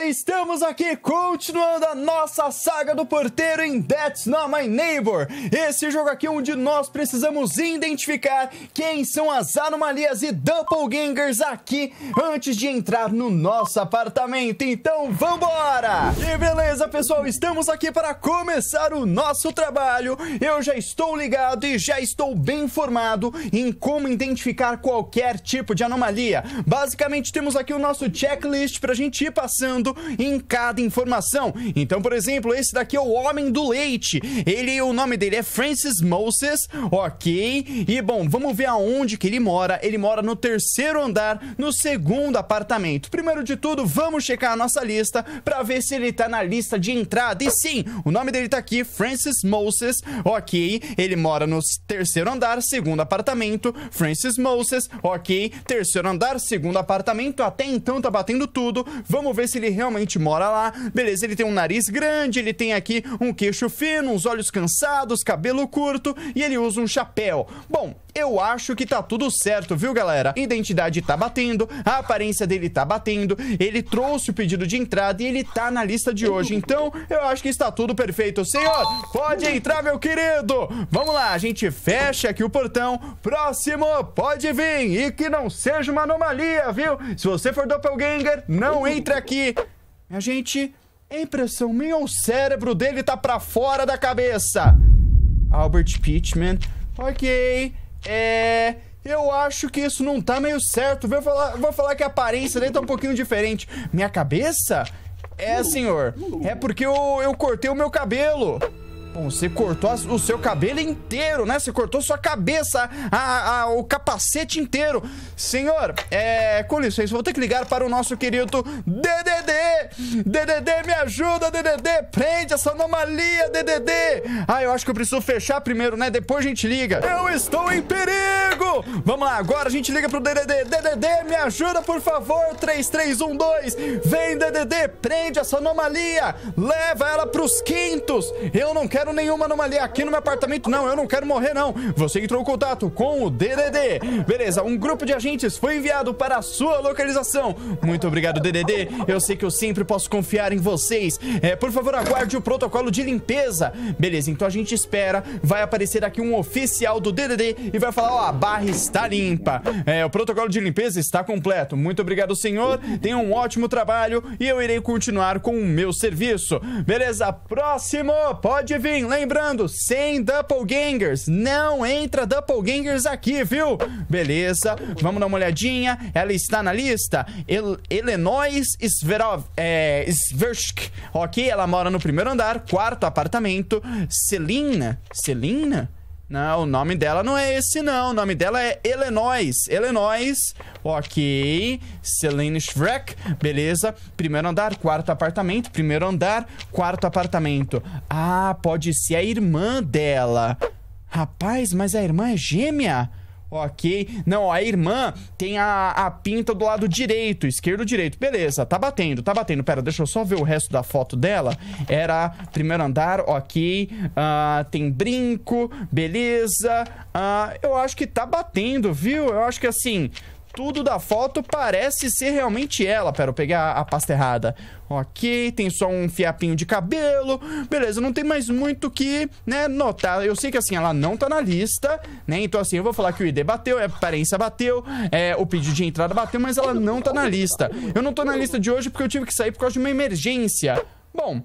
galera, estamos aqui continuando a nossa saga do porteiro em That's Not My Neighbor. Esse jogo aqui é onde nós precisamos identificar quem são as anomalias e doppelgangers aqui antes de entrar no nosso apartamento. Então, vambora! E beleza, pessoal, estamos aqui para começar o nosso trabalho. Eu já estou ligado e já estou bem informado em como identificar qualquer tipo de anomalia. Basicamente, temos aqui o nosso checklist para a gente ir passando em cada informação. Então, por exemplo, esse daqui é o Homem do Leite. Ele, o nome dele é Francis Moses, ok? E bom, vamos ver aonde que ele mora. Ele mora no terceiro andar, no segundo apartamento. Primeiro de tudo, vamos checar a nossa lista para ver se ele tá na lista de entrada. E sim, o nome dele tá aqui, Francis Moses, ok? Ele mora no terceiro andar, segundo apartamento. Francis Moses, ok? Terceiro andar, segundo apartamento. Até então tá batendo tudo. Vamos ver se ele realmente mora lá. Beleza, ele tem um nariz grande, ele tem aqui um queixo fino, uns olhos cansados, cabelo curto e ele usa um chapéu. Bom, eu acho que tá tudo certo, viu, galera? Identidade tá batendo, a aparência dele tá batendo, ele trouxe o pedido de entrada e ele tá na lista de hoje. Então, eu acho que está tudo perfeito. Senhor, pode entrar, meu querido! Vamos lá, a gente fecha aqui o portão. Próximo, pode vir! E que não seja uma anomalia, viu? Se você for doppelganger, não entre aqui. Minha gente, é impressão minha o cérebro dele tá pra fora da cabeça? Albert Pittman, ok... É. Eu acho que isso não tá meio certo. Vou falar, vou falar que a aparência dele tá um pouquinho diferente. Minha cabeça? É, hum, senhor. Hum. É porque eu, eu cortei o meu cabelo. Bom, você cortou o seu cabelo inteiro, né? Você cortou sua cabeça, a, a, o capacete inteiro. Senhor, é, com licença, vou ter que ligar para o nosso querido DDD. DDD, me ajuda, DDD. Prende essa anomalia, DDD. Ah, eu acho que eu preciso fechar primeiro, né? Depois a gente liga. Eu estou em perigo. Vamos lá, agora a gente liga pro DDD. DDD, me ajuda, por favor. 3312. Vem, DDD, prende essa anomalia. Leva ela pros quintos. Eu não quero quero nenhuma anomalia aqui no meu apartamento, não. Eu não quero morrer, não. Você entrou em contato com o DDD. Beleza, um grupo de agentes foi enviado para a sua localização. Muito obrigado, DDD. Eu sei que eu sempre posso confiar em vocês. É, por favor, aguarde o protocolo de limpeza. Beleza, então a gente espera. Vai aparecer aqui um oficial do DDD e vai falar, ó, a barra está limpa. É, o protocolo de limpeza está completo. Muito obrigado, senhor. Tenha um ótimo trabalho e eu irei continuar com o meu serviço. Beleza, próximo. Pode vir lembrando, sem doppelgangers. Não entra doppelgangers aqui, viu? Beleza, vamos dar uma olhadinha. Ela está na lista. El Illinois Sverov... É, Sversk. Ok, ela mora no primeiro andar, quarto apartamento. Celina... Celina? Não, o nome dela não é esse, não. O nome dela é Illinois. Illinois. Ok. Selene Shrek. Beleza. Primeiro andar, quarto apartamento. Primeiro andar, quarto apartamento. Ah, pode ser a irmã dela. Rapaz, mas a irmã é gêmea? Ok. Não, a irmã tem a, a pinta do lado direito, esquerdo direito. Beleza, tá batendo, tá batendo. Pera, deixa eu só ver o resto da foto dela. Era primeiro andar, ok. Uh, tem brinco, beleza. Uh, eu acho que tá batendo, viu? Eu acho que assim tudo da foto parece ser realmente ela. Pera, eu peguei a, a, pasta errada. Ok, tem só um fiapinho de cabelo. Beleza, não tem mais muito que, né, notar. Eu sei que, assim, ela não tá na lista, né? Então, assim, eu vou falar que o ID bateu, a aparência bateu, é, o pedido de entrada bateu, mas ela não tá na lista. Eu não tô na lista de hoje porque eu tive que sair por causa de uma emergência. Bom,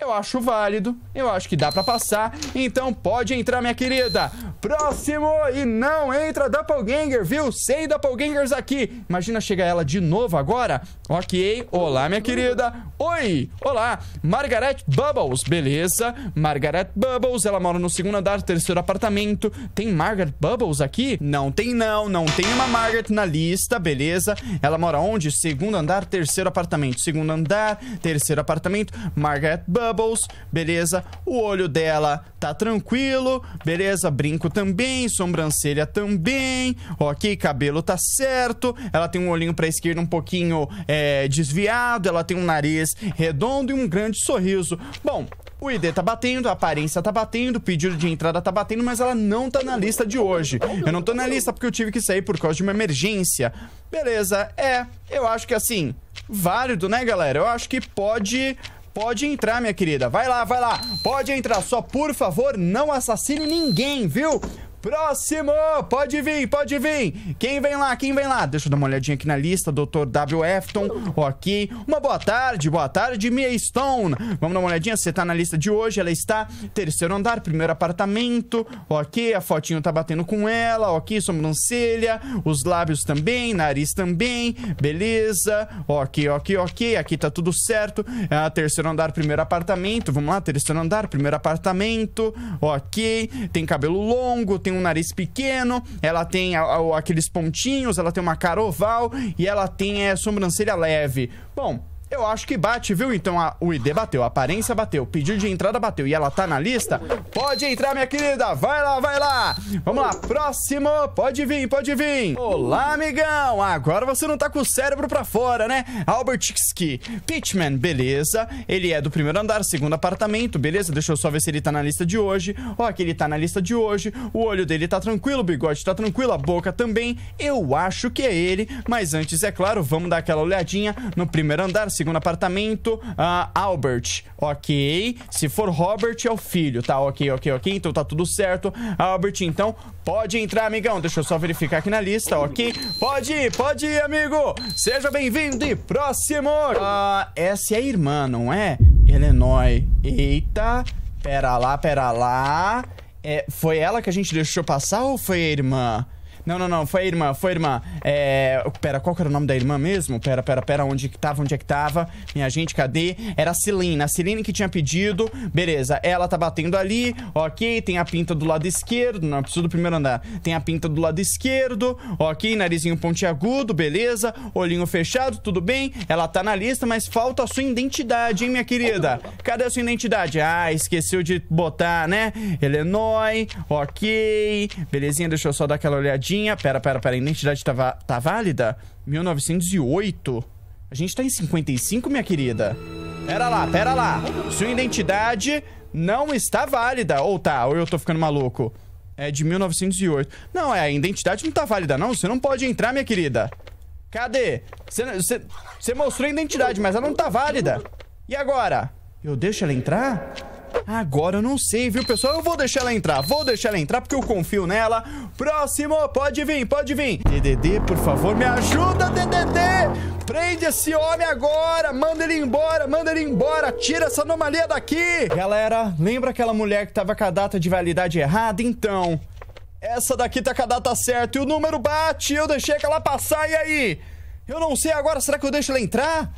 eu acho válido, eu acho que dá pra passar, então pode entrar, minha querida. Próximo! E não entra Doppelganger, viu? Sem Doppelgangers aqui. Imagina chegar ela de novo agora. Ok, olá, minha querida. Oi, olá. Margaret Bubbles, beleza. Margaret Bubbles, ela mora no segundo andar, terceiro apartamento. Tem Margaret Bubbles aqui? Não tem não, não tem uma Margaret na lista, beleza. Ela mora onde? Segundo andar, terceiro apartamento. Segundo andar, terceiro apartamento. Margaret Bubbles. Bubbles, beleza? O olho dela tá tranquilo, beleza? Brinco também, sobrancelha também, ok? Cabelo tá certo, ela tem um olhinho pra esquerda um pouquinho é, desviado, ela tem um nariz redondo e um grande sorriso. Bom, o ID tá batendo, a aparência tá batendo, o pedido de entrada tá batendo, mas ela não tá na lista de hoje. Eu não tô na lista porque eu tive que sair por causa de uma emergência. Beleza, é, eu acho que assim, válido, né, galera? Eu acho que pode Pode entrar, minha querida. Vai lá, vai lá. Pode entrar. Só, por favor, não assassine ninguém, viu? Próximo! Pode vir, pode vir! Quem vem lá? Quem vem lá? Deixa eu dar uma olhadinha aqui na lista. Dr. W. Efton, ok. Uma boa tarde, boa tarde, Mia Stone. Vamos dar uma olhadinha, você tá na lista de hoje. Ela está terceiro andar, primeiro apartamento, ok. A fotinho tá batendo com ela, ok. Sobrancelha, os lábios também, nariz também, beleza. Ok, ok, ok. Aqui tá tudo certo. É, terceiro andar, primeiro apartamento. Vamos lá, terceiro andar, primeiro apartamento, ok. Tem cabelo longo, tem tem um nariz pequeno, ela tem a, a, aqueles pontinhos, ela tem uma cara oval e ela tem a é, sobrancelha leve. Bom, eu acho que bate, viu? Então a, o ID bateu, a aparência bateu, o pedido de entrada bateu e ela tá na lista. Pode entrar, minha querida. Vai lá, vai lá. Vamos lá, próximo. Pode vir, pode vir. Olá, amigão. Agora você não tá com o cérebro pra fora, né? Albert Ski. Pitchman, beleza. Ele é do primeiro andar, segundo apartamento, beleza. Deixa eu só ver se ele tá na lista de hoje. Ó, aqui ele tá na lista de hoje. O olho dele tá tranquilo, o bigode tá tranquilo, a boca também. Eu acho que é ele. Mas antes, é claro, vamos dar aquela olhadinha no primeiro andar segundo apartamento, uh, Albert, ok. Se for Robert, é o filho, tá? Ok, ok, ok. Então tá tudo certo. Albert, então, pode entrar, amigão. Deixa eu só verificar aqui na lista, ok? Pode ir, pode ir, amigo. Seja bem-vindo e próximo. Uh, essa é a irmã, não é? Illinois. Eita. Pera lá, pera lá. É, foi ela que a gente deixou passar ou foi a irmã? Não, não, não. Foi a irmã, foi a irmã. É. Pera, qual que era o nome da irmã mesmo? Pera, pera, pera. Onde que tava? Onde é que tava? Minha gente, cadê? Era a Celina. A Celine que tinha pedido. Beleza, ela tá batendo ali. Ok, tem a pinta do lado esquerdo. Não, preciso do primeiro andar. Tem a pinta do lado esquerdo. Ok, narizinho pontiagudo. Beleza. Olhinho fechado, tudo bem. Ela tá na lista, mas falta a sua identidade, hein, minha querida? Cadê a sua identidade? Ah, esqueceu de botar, né? É Illinois. Ok. Belezinha, deixa eu só dar aquela olhadinha tinha. Pera, pera, pera. A identidade tá, tá válida? 1908. A gente tá em 55, minha querida. Pera lá, pera lá. Sua identidade não está válida. Ou tá, ou eu tô ficando maluco. É de 1908. Não, é, a identidade não tá válida, não. Você não pode entrar, minha querida. Cadê? Você mostrou a identidade, mas ela não tá válida. E agora? Eu deixo ela entrar? Agora eu não sei, viu, pessoal? Eu vou deixar ela entrar, vou deixar ela entrar porque eu confio nela. Próximo, pode vir, pode vir. DDD, por favor, me ajuda, DDD! Prende esse homem agora, manda ele embora, manda ele embora, tira essa anomalia daqui! Galera, lembra aquela mulher que tava com a data de validade errada? Então, essa daqui tá com a data certa e o número bate, eu deixei que ela passar, e aí? Eu não sei agora, será que eu deixo ela entrar?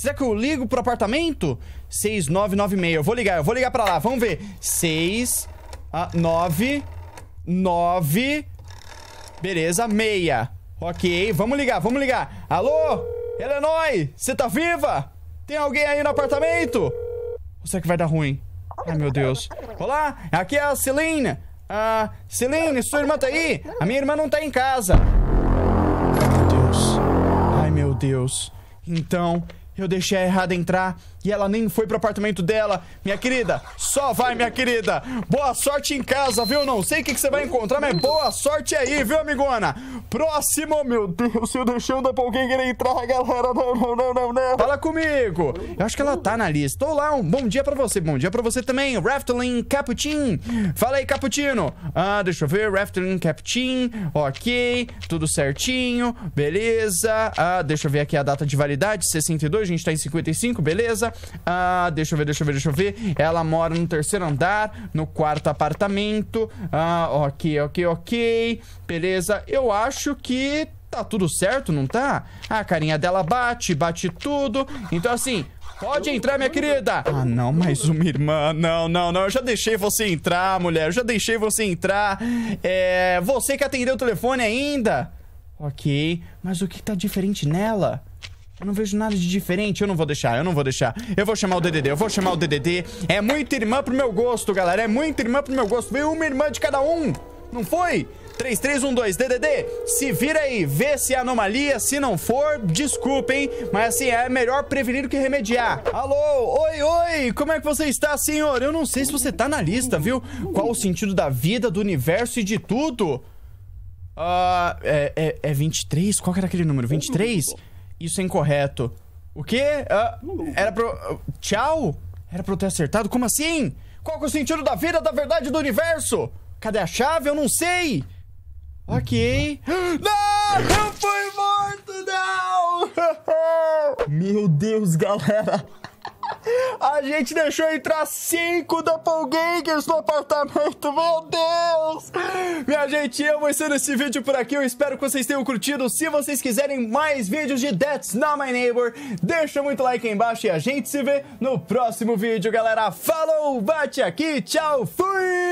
Será que eu ligo pro apartamento? 6996. Eu vou ligar, eu vou ligar pra lá. Vamos ver. 6, 9, 9. Beleza, meia. Ok, vamos ligar, vamos ligar. Alô? Elenoi, você tá viva? Tem alguém aí no apartamento? Ou será que vai dar ruim? Ai, meu Deus. Olá, aqui é a Celine. Ah, Celine, sua irmã tá aí? A minha irmã não tá em casa. Ai, meu Deus. Ai, meu Deus. Então, eu deixei a errada entrar. E ela nem foi pro apartamento dela. Minha querida, só vai, minha querida. Boa sorte em casa, viu? Não sei o que, que você vai encontrar, mas boa sorte aí, viu, amigona? Próximo, meu Deus, eu deixando pra alguém querer entrar, galera. Não, não, não, não, não. Fala comigo. Eu acho que ela tá na lista. Olá, um bom dia pra você. Bom dia pra você também. Raftling Caputin. Fala aí, Caputino. Ah, deixa eu ver. Raftling Caputin. Ok, tudo certinho. Beleza. Ah, deixa eu ver aqui a data de validade. 62, a gente tá em 55, beleza. Ah, deixa eu ver, deixa eu ver, deixa eu ver. Ela mora no terceiro andar, no quarto apartamento. Ah, ok, ok, ok. Beleza, eu acho que tá tudo certo, não tá? A carinha dela bate, bate tudo. Então, assim, Pode entrar, minha querida! Ah, não, mais uma irmã. Não, não, não. Eu já deixei você entrar, mulher. Eu já deixei você entrar. É. Você que atendeu o telefone ainda? Ok. Mas o que tá diferente nela? Eu não vejo nada de diferente, eu não vou deixar, eu não vou deixar. Eu vou chamar o DDD, eu vou chamar o DDD. É muita irmã pro meu gosto, galera, é muita irmã pro meu gosto. Veio uma irmã de cada um, não foi? 3312 DDD, se vira aí, vê se é anomalia, se não for, desculpa, hein? Mas assim, é melhor prevenir do que remediar. Alô, oi, oi, como é que você está, senhor? Eu não sei se você tá na lista, viu? Qual o sentido da vida, do universo e de tudo? Ah, uh, é, é, é 23? Qual que era aquele número? 23? 23? isso é incorreto. O quê? Ah, era pro. Ah, tchau? Era pra eu ter acertado? Como assim? Qual que é o sentido da vida, da verdade do universo? Cadê a chave? Eu não sei! Ok. Não! Eu fui morto! Não! Meu Deus, galera! A gente deixou entrar cinco doppelgangers no apartamento, meu Deus! Minha gente, eu vou encerrar esse vídeo por aqui, eu espero que vocês tenham curtido. Se vocês quiserem mais vídeos de That's Not My Neighbor, deixa muito like aí embaixo e a gente se vê no próximo vídeo, galera. Falou, bate aqui, tchau, fui!